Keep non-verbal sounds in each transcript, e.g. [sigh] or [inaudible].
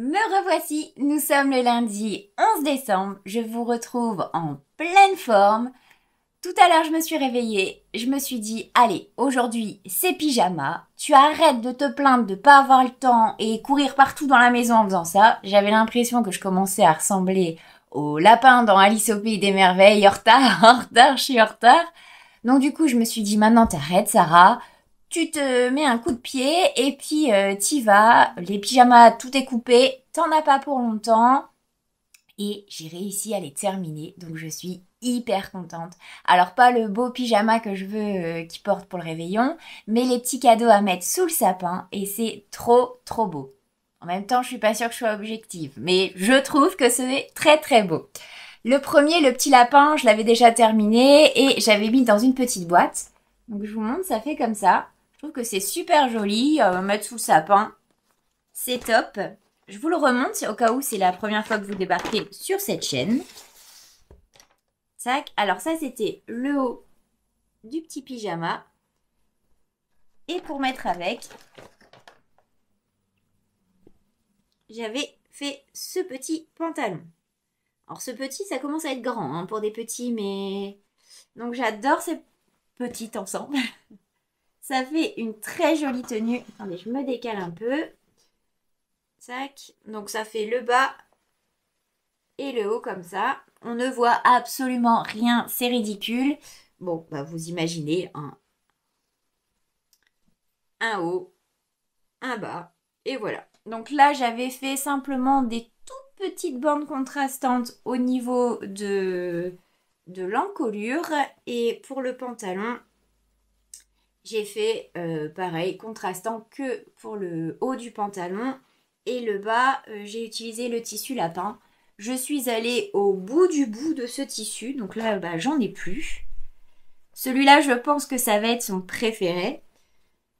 Me revoici, nous sommes le lundi 11 décembre, je vous retrouve en pleine forme. Tout à l'heure, je me suis réveillée, je me suis dit, allez, aujourd'hui, c'est pyjama, tu arrêtes de te plaindre de pas avoir le temps et courir partout dans la maison en faisant ça. J'avais l'impression que je commençais à ressembler au lapin dans Alice au pays des merveilles, en retard, en retard, je suis en retard. Donc du coup, je me suis dit, maintenant t'arrêtes, Sarah, tu te mets un coup de pied et puis euh, t'y vas. Les pyjamas, tout est coupé, t'en as pas pour longtemps. Et j'ai réussi à les terminer, donc je suis hyper contente. Alors pas le beau pyjama que je veux euh, qui porte pour le réveillon, mais les petits cadeaux à mettre sous le sapin et c'est trop trop beau. En même temps, je suis pas sûre que je sois objective, mais je trouve que c'est très très beau. Le premier, le petit lapin, je l'avais déjà terminé et j'avais mis dans une petite boîte. Donc je vous montre, ça fait comme ça. Je trouve que c'est super joli, euh, mettre sous le sapin, c'est top. Je vous le remonte au cas où c'est la première fois que vous débarquez sur cette chaîne. Tac, alors ça c'était le haut du petit pyjama. Et pour mettre avec, j'avais fait ce petit pantalon. Alors ce petit, ça commence à être grand hein, pour des petits, mais... Donc j'adore ces petits ensembles. [laughs] Ça fait une très jolie tenue. Attendez, je me décale un peu. Tac. Donc ça fait le bas et le haut comme ça. On ne voit absolument rien, c'est ridicule. Bon, bah, vous imaginez un, hein. un haut, un bas, et voilà. Donc là, j'avais fait simplement des toutes petites bandes contrastantes au niveau de, de l'encolure. Et pour le pantalon, j'ai fait euh, pareil, contrastant que pour le haut du pantalon et le bas, euh, j'ai utilisé le tissu lapin. Je suis allée au bout du bout de ce tissu, donc là, bah, j'en ai plus. Celui-là, je pense que ça va être son préféré.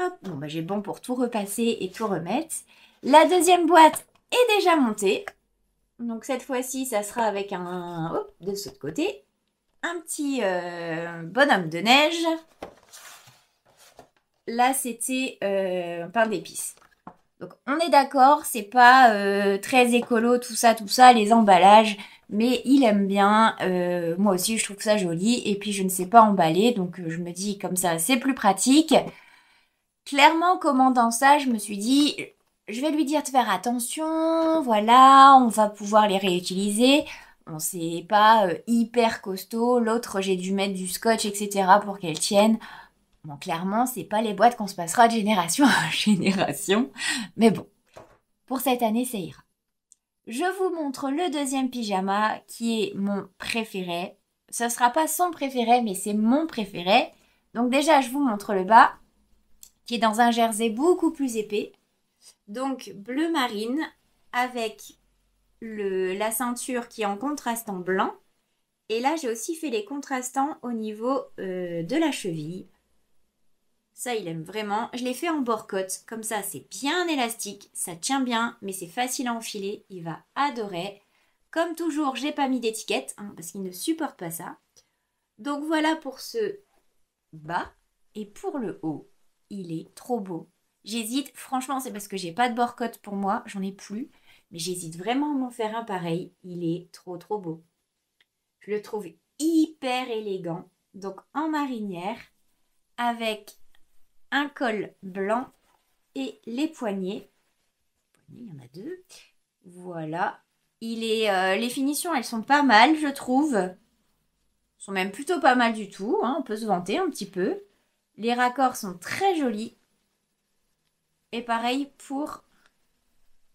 Hop, bon, bah, j'ai bon pour tout repasser et tout remettre. La deuxième boîte est déjà montée. Donc cette fois-ci, ça sera avec un... de ce côté. Un petit euh, bonhomme de neige. Là, c'était euh, un pain d'épices. Donc, on est d'accord, c'est pas euh, très écolo, tout ça, tout ça, les emballages. Mais il aime bien. Euh, moi aussi, je trouve ça joli. Et puis, je ne sais pas emballer, donc je me dis comme ça, c'est plus pratique. Clairement, commandant ça, je me suis dit, je vais lui dire de faire attention. Voilà, on va pouvoir les réutiliser on sait pas hyper costaud, l'autre j'ai dû mettre du scotch, etc. pour qu'elle tienne. Bon, clairement, c'est pas les boîtes qu'on se passera de génération [laughs] en génération, mais bon, pour cette année, ça ira. Je vous montre le deuxième pyjama qui est mon préféré. Ce sera pas son préféré, mais c'est mon préféré. Donc déjà, je vous montre le bas qui est dans un jersey beaucoup plus épais. Donc bleu marine avec la ceinture qui est en contrastant blanc. Et là, j'ai aussi fait les contrastants au niveau euh, de la cheville. Ça, il aime vraiment. Je l'ai fait en bord côte. Comme ça, c'est bien élastique. Ça tient bien, mais c'est facile à enfiler. Il va adorer. Comme toujours, j'ai pas mis d'étiquette hein, parce qu'il ne supporte pas ça. Donc voilà pour ce bas. Et pour le haut, il est trop beau. J'hésite, franchement, c'est parce que j'ai pas de bord côte pour moi, j'en ai plus. Mais j'hésite vraiment à m'en faire un pareil. Il est trop trop beau. Je le trouve hyper élégant. Donc en marinière, avec un col blanc et les poignets. Il y en a deux. Voilà. Il est, euh, les finitions, elles sont pas mal, je trouve. Elles sont même plutôt pas mal du tout. Hein. On peut se vanter un petit peu. Les raccords sont très jolis. Et pareil pour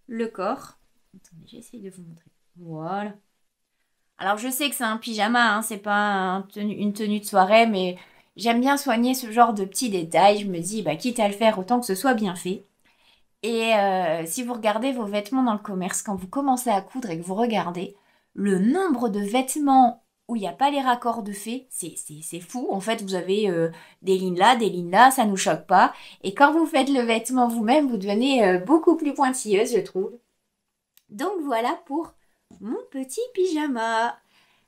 le corps. Attendez, j'essaie de vous montrer. Voilà. Alors je sais que c'est un pyjama, hein. c'est pas une tenue de soirée, mais J'aime bien soigner ce genre de petits détails. Je me dis, bah, quitte à le faire, autant que ce soit bien fait. Et euh, si vous regardez vos vêtements dans le commerce, quand vous commencez à coudre et que vous regardez, le nombre de vêtements où il n'y a pas les raccords de fait, c'est fou. En fait, vous avez euh, des lignes là, des lignes là, ça nous choque pas. Et quand vous faites le vêtement vous-même, vous devenez euh, beaucoup plus pointilleuse, je trouve. Donc voilà pour mon petit pyjama.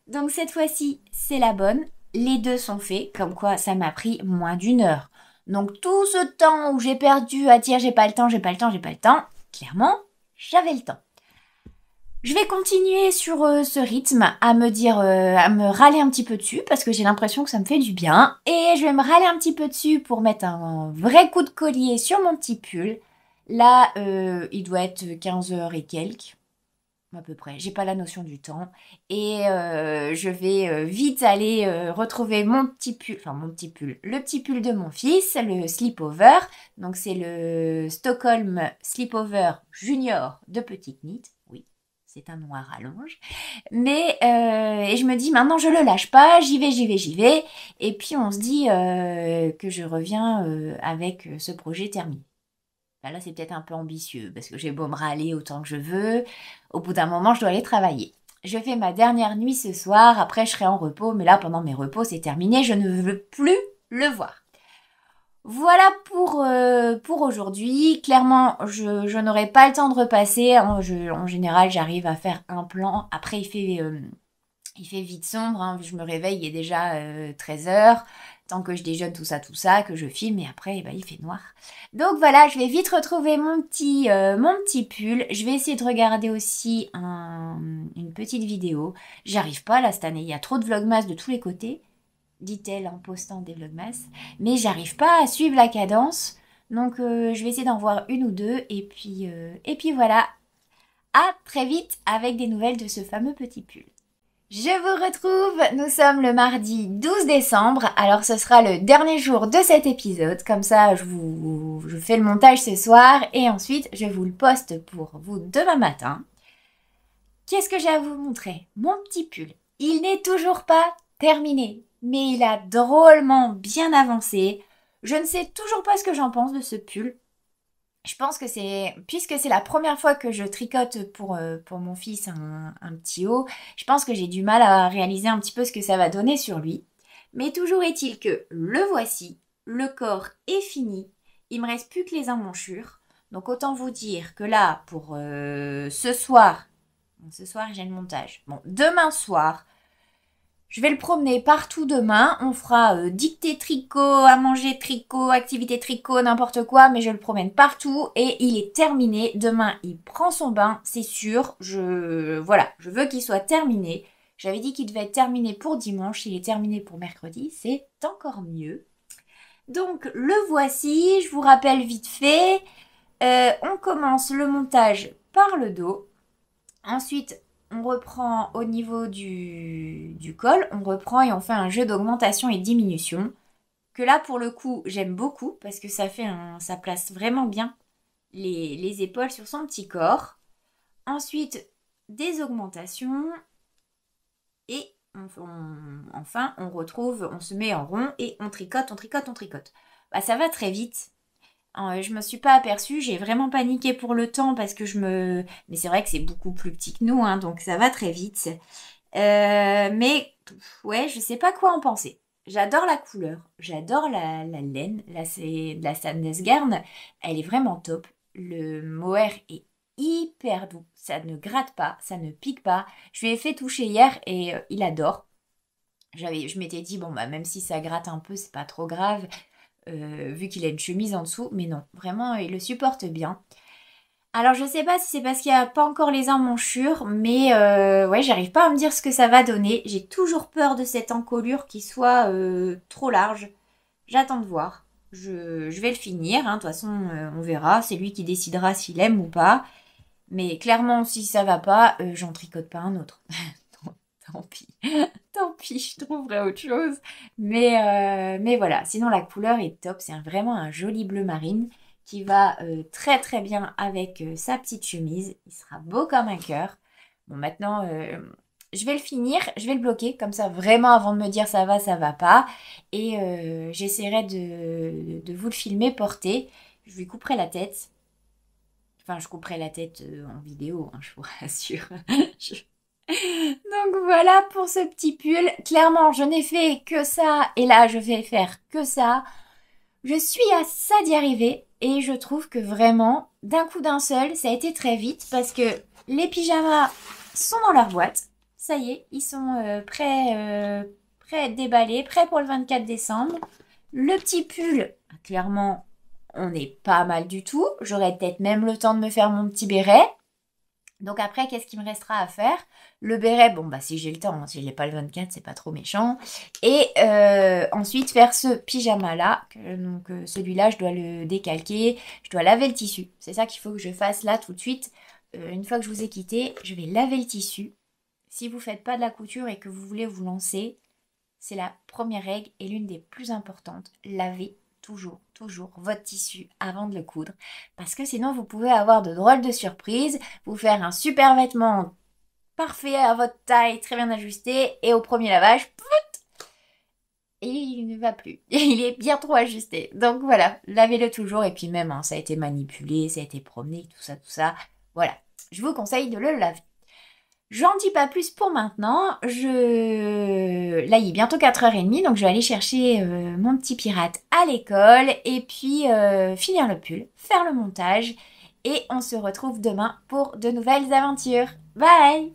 Donc cette fois-ci, c'est la bonne. Les deux sont faits, comme quoi ça m'a pris moins d'une heure. Donc tout ce temps où j'ai perdu à dire j'ai pas le temps, j'ai pas le temps, j'ai pas le temps, clairement, j'avais le temps. Je vais continuer sur euh, ce rythme à me dire, euh, à me râler un petit peu dessus parce que j'ai l'impression que ça me fait du bien. Et je vais me râler un petit peu dessus pour mettre un, vrai coup de collier sur mon petit pull. Là, euh, il doit être 15h et quelques à peu près. J'ai pas la notion du temps et euh, je vais euh, vite aller euh, retrouver mon petit pull, enfin mon petit pull, le petit pull de mon fils, le sleepover. Donc c'est le Stockholm Sleepover Junior de petite knit. Oui, c'est un noir à longe. Mais et je me dis maintenant je le lâche pas, j'y vais, j'y vais, j'y vais. Et puis on se dit que je reviens avec ce projet terminé. Bah, là, c'est peut-être un peu ambitieux parce que j'ai beau me râler autant que je veux. Au bout d'un moment, je dois aller travailler. Je fais ma dernière nuit ce soir, après je serai en repos, mais là pendant mes repos c'est terminé, je ne veux plus le voir. Voilà pour, euh, pour aujourd'hui. Clairement, je, n'aurai pas le temps de repasser. en général, j'arrive à faire un plan. Après, il fait, euh, il fait vite sombre. Hein. Je me réveille, il est déjà 13h. Euh, tant que je déjeune, tout ça, tout ça, que je filme et après, eh ben, il fait noir. Donc voilà, je vais vite retrouver mon petit, euh, pull. Je vais essayer de regarder aussi une petite vidéo. J'arrive pas là cette année, il y a trop de vlogmas de tous les côtés, dit-elle en postant des vlogmas. Mais j'arrive pas à suivre la cadence. Donc euh, je vais essayer d'en voir une ou deux et puis, euh, et puis voilà. À très vite avec des nouvelles de ce fameux petit pull. Je vous retrouve, nous sommes le mardi 12 décembre, alors ce sera le dernier jour de cet épisode, comme ça je vous je fais le montage ce soir et ensuite je vous le poste pour vous demain matin. Qu'est-ce que j'ai à vous montrer Mon petit pull. Il n'est toujours pas terminé, mais il a drôlement bien avancé. Je ne sais toujours pas ce que j'en pense de ce pull, je pense que c'est, puisque c'est la première fois que je tricote pour, euh, pour mon fils un, petit haut, je pense que j'ai du mal à réaliser un petit peu ce que ça va donner sur lui. Mais toujours est-il que le voici, le corps est fini, il me reste plus que les emmanchures. Donc autant vous dire que là, pour euh, ce soir, ce soir j'ai le montage. Bon, demain soir, je vais le promener partout demain. On fera dicter euh, dictée tricot, à manger tricot, activité tricot, n'importe quoi, mais je le promène partout et il est terminé. Demain, il prend son bain, c'est sûr. Je voilà, je veux qu'il soit terminé. J'avais dit qu'il devait être terminé pour dimanche, il est terminé pour mercredi, c'est encore mieux. Donc le voici, je vous rappelle vite fait. Euh, on commence le montage par le dos. Ensuite, on reprend au niveau du, col, on reprend et on fait un jeu d'augmentation et diminution. Que là, pour le coup, j'aime beaucoup parce que ça fait ça place vraiment bien les, épaules sur son petit corps. Ensuite, des augmentations et enfin, on retrouve, on se met en rond et on tricote, on tricote, on tricote. Bah, ça va très vite. Hein, euh, je me suis pas aperçue, j'ai vraiment paniqué pour le temps parce que je me... Mais c'est vrai que c'est beaucoup plus petit que nous, hein, donc ça va très vite. Euh, mais ouais, je sais pas quoi en penser. J'adore la couleur, j'adore la, laine, là c'est de la sadness Garn, elle est vraiment top. Le mohair est hyper doux, ça ne gratte pas, ça ne pique pas. Je lui ai fait toucher hier et euh, il adore. J'avais, je m'étais dit bon bah même si ça gratte un peu c'est pas trop grave. Euh, vu qu'il a une chemise en dessous, mais non, vraiment, il le supporte bien. Alors je sais pas si c'est parce qu'il n'y a pas encore les emmanchures, mais euh, ouais, j'arrive pas à me dire ce que ça va donner. J'ai toujours peur de cette encolure qui soit euh, trop large. J'attends de voir. Je, vais le finir, hein. de toute façon on verra, c'est lui qui décidera s'il aime ou pas. Mais clairement si ça va pas, j'en tricote pas un autre. [laughs] [laughs] tant pis, [laughs] tant pis, je trouverai autre chose. Mais, euh, mais voilà, sinon la couleur est top, c'est vraiment un joli bleu marine qui va euh, très très bien avec euh, sa petite chemise. Il sera beau comme un cœur. Bon, maintenant, je vais le finir, je vais le bloquer, comme ça, vraiment avant de me dire ça va, ça va pas. Et j'essaierai de, de, vous le filmer porté. Je lui couperai la tête. Enfin, je couperai la tête en vidéo, hein, je vous [laughs] rassure. je... Donc voilà pour ce petit pull. Clairement, je n'ai fait que ça et là, je vais faire que ça. Je suis à ça d'y arriver et je trouve que vraiment, d'un coup d'un seul, ça a été très vite parce que les pyjamas sont dans leur boîte. Ça y est, ils sont euh, prêts, à euh, prêts déballés, prêts pour le 24 décembre. Le petit pull, clairement, on n'est pas mal du tout. J'aurais peut-être même le temps de me faire mon petit béret. Donc après, qu'est-ce qui me restera à faire Le béret, bon bah si j'ai le temps, hein, si je n'ai pas le 24, c'est pas trop méchant. Et euh, ensuite faire ce pyjama là, donc euh, celui-là je dois le décalquer, je dois laver le tissu. C'est ça qu'il faut que je fasse là tout de suite. Euh, une fois que je vous ai quitté, je vais laver le tissu. Si vous faites pas de la couture et que vous voulez vous lancer, c'est la première règle et l'une des plus importantes, laver toujours, toujours votre tissu avant de le coudre, parce que sinon vous pouvez avoir de drôles de surprises, vous faire un super vêtement parfait à votre taille, très bien ajusté, et au premier lavage, et il ne va plus. [laughs] Il est bien trop ajusté. Donc voilà, lavez-le toujours. Et puis même, hein, ça a été manipulé, ça a été promené, tout ça, tout ça. Voilà, je vous conseille de le laver. J'en dis pas plus pour maintenant. Je... Là, il est bientôt 4h30, donc je vais aller chercher euh, mon petit pirate à l'école et puis euh, finir le pull, faire le montage. Et on se retrouve demain pour de nouvelles aventures. Bye